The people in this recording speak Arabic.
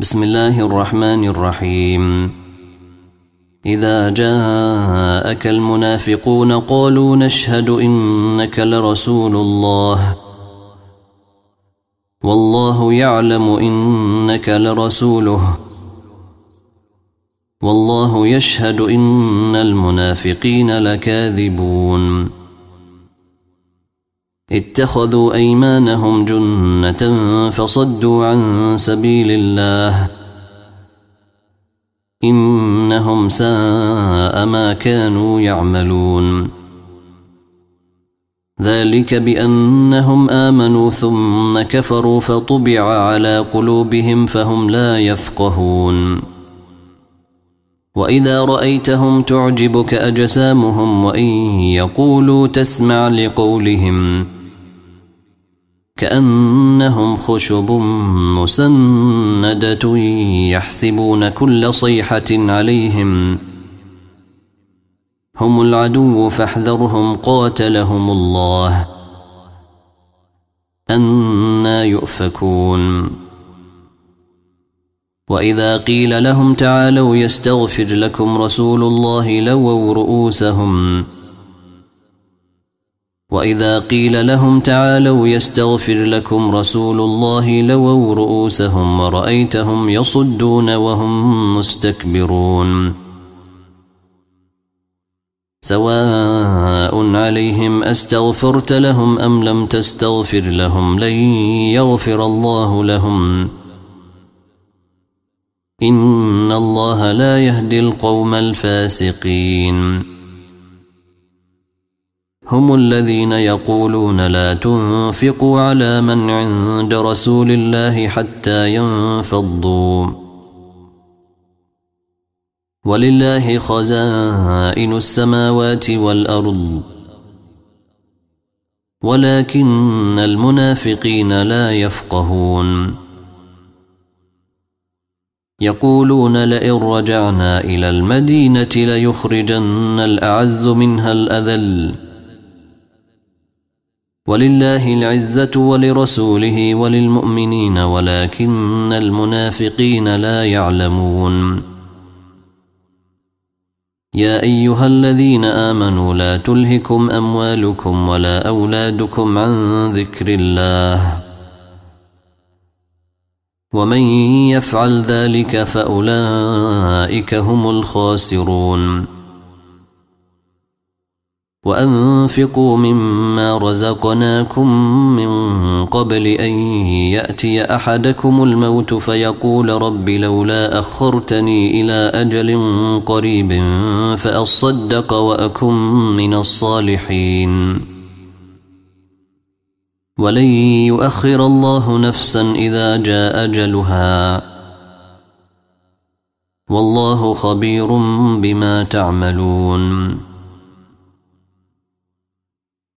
بسم الله الرحمن الرحيم إذا جاءك المنافقون قالوا نشهد إنك لرسول الله والله يعلم إنك لرسوله والله يشهد إن المنافقين لكاذبون اتخذوا ايمانهم جنه فصدوا عن سبيل الله انهم ساء ما كانوا يعملون ذلك بانهم امنوا ثم كفروا فطبع على قلوبهم فهم لا يفقهون واذا رايتهم تعجبك اجسامهم وان يقولوا تسمع لقولهم كأنهم خشب مسندة يحسبون كل صيحة عليهم هم العدو فاحذرهم قاتلهم الله أنا يؤفكون وإذا قيل لهم تعالوا يستغفر لكم رسول الله لووا رؤوسهم وإذا قيل لهم تعالوا يستغفر لكم رسول الله لووا رؤوسهم ورأيتهم يصدون وهم مستكبرون سواء عليهم أستغفرت لهم أم لم تستغفر لهم لن يغفر الله لهم إن الله لا يهدي القوم الفاسقين هم الذين يقولون لا تنفقوا على من عند رسول الله حتى ينفضوا ولله خزائن السماوات والارض ولكن المنافقين لا يفقهون يقولون لئن رجعنا الى المدينه ليخرجن الاعز منها الاذل ولله العزة ولرسوله وللمؤمنين ولكن المنافقين لا يعلمون يا أيها الذين آمنوا لا تلهكم أموالكم ولا أولادكم عن ذكر الله ومن يفعل ذلك فأولئك هم الخاسرون وأنفقوا مما رزقناكم من قبل أن يأتي أحدكم الموت فيقول رب لولا أخرتني إلى أجل قريب فأصدق وأكن من الصالحين ولن يؤخر الله نفسا إذا جاء أجلها والله خبير بما تعملون